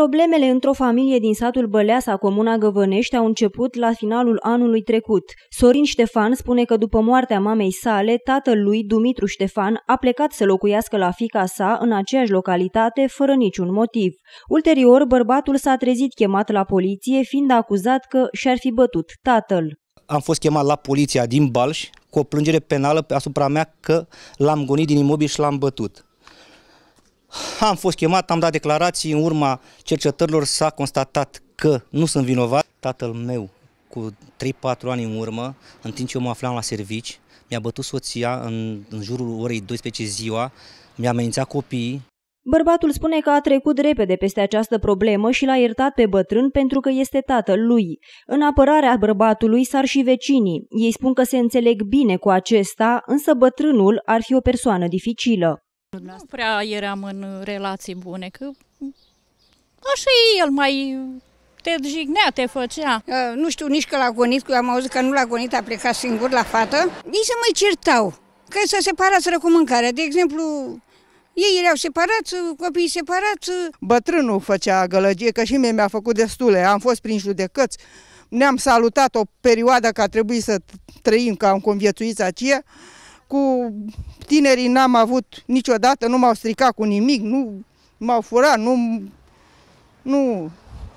Problemele într-o familie din satul Băleasa, comuna Găvănești, au început la finalul anului trecut. Sorin Ștefan spune că după moartea mamei sale, tatăl lui, Dumitru Ștefan, a plecat să locuiască la fica sa în aceeași localitate, fără niciun motiv. Ulterior, bărbatul s-a trezit chemat la poliție, fiind acuzat că și-ar fi bătut tatăl. Am fost chemat la poliția din Balș cu o plângere penală asupra mea că l-am gonit din imobil și l-am bătut. Am fost chemat, am dat declarații, în urma cercetărilor s-a constatat că nu sunt vinovat. Tatăl meu, cu 3-4 ani în urmă, în timp ce eu mă aflam la servici, mi-a bătut soția în, în jurul orei 12 ziua, mi-a amenințat copiii. Bărbatul spune că a trecut repede peste această problemă și l-a iertat pe bătrân pentru că este tatăl lui. În apărarea bărbatului s-ar și vecinii. Ei spun că se înțeleg bine cu acesta, însă bătrânul ar fi o persoană dificilă dumneavoastră? Nu prea eram în relații bune, că așa e el, mai te jignea, te făcea. Uh, nu știu nici că l-a gonit, că am auzit că nu l-a gonit, a plecat singur la fată. Ei se mai certau, că se a să cu mâncarea. De exemplu, ei erau separați, copiii separați. Bătrânul făcea gălăgie, că și mie mi-a făcut destule. Am fost prin judecăți. Ne-am salutat o perioadă că a trebuit să trăim, că am conviețuit aceea, cu tinerii n-am avut niciodată, nu m-au stricat cu nimic, nu m-au furat, nu... nu...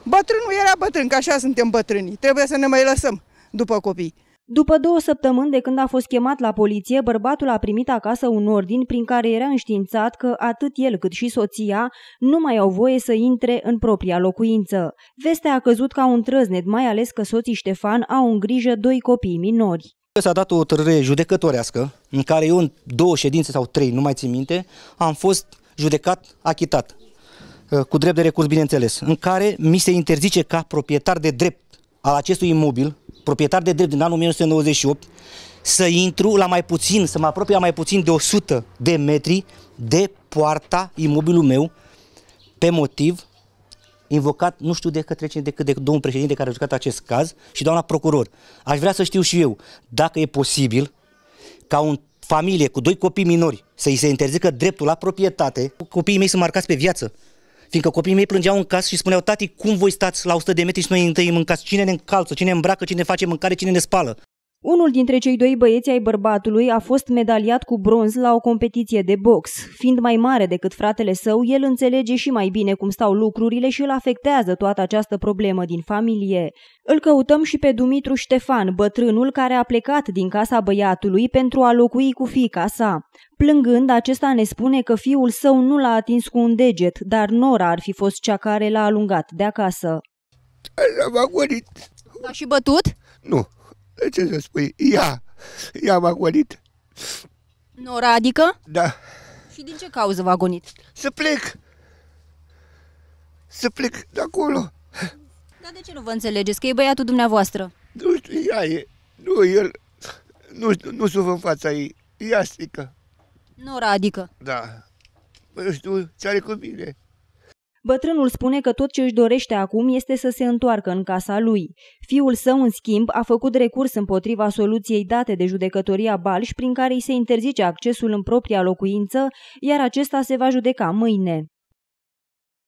Bătrânul era bătrân, că așa suntem bătrânii, trebuie să ne mai lăsăm după copii. După două săptămâni de când a fost chemat la poliție, bărbatul a primit acasă un ordin prin care era înștiințat că atât el cât și soția nu mai au voie să intre în propria locuință. Vestea a căzut ca un trăznet, mai ales că soții Ștefan au în grijă doi copii minori. S-a dat o hotărâre judecătorească în care eu în două ședințe sau trei, nu mai țin minte, am fost judecat, achitat, uh, cu drept de recurs, bineînțeles, în care mi se interzice ca proprietar de drept al acestui imobil, proprietar de drept din anul 1998, să intru la mai puțin, să mă apropie la mai puțin de 100 de metri de poarta imobilului meu pe motiv invocat nu știu de către cine decât de domnul președinte care a jucat acest caz și doamna procuror. Aș vrea să știu și eu dacă e posibil ca un familie cu doi copii minori să-i se interzică dreptul la proprietate, copiii mei sunt marcați pe viață. Fiindcă copiii mei plângeau în casă și spuneau, tati, cum voi stați la 100 de metri și noi întâi casă? Cine ne încalță, cine ne îmbracă, cine face mâncare, cine ne spală? Unul dintre cei doi băieți ai bărbatului a fost medaliat cu bronz la o competiție de box. Fiind mai mare decât fratele său, el înțelege și mai bine cum stau lucrurile și îl afectează toată această problemă din familie. Îl căutăm și pe Dumitru Ștefan, bătrânul care a plecat din casa băiatului pentru a locui cu fica sa. Plângând, acesta ne spune că fiul său nu l-a atins cu un deget, dar Nora ar fi fost cea care l-a alungat de acasă. L-am agorit. L-a și bătut? Nu, ce să spui? ia, ia m-a gonit. Nora, adică? Da. Și din ce cauză v-a gonit? Să plec. Să plec de acolo. Dar de ce nu vă înțelegeți? Că e băiatul dumneavoastră. Nu știu, ea e. Nu, el. Nu, știu, nu sunt în fața ei. Ea strică. Nora, adică? Da. Păi nu știu ce are cu mine. Bătrânul spune că tot ce își dorește acum este să se întoarcă în casa lui. Fiul său, în schimb, a făcut recurs împotriva soluției date de judecătoria Balș, prin care îi se interzice accesul în propria locuință, iar acesta se va judeca mâine.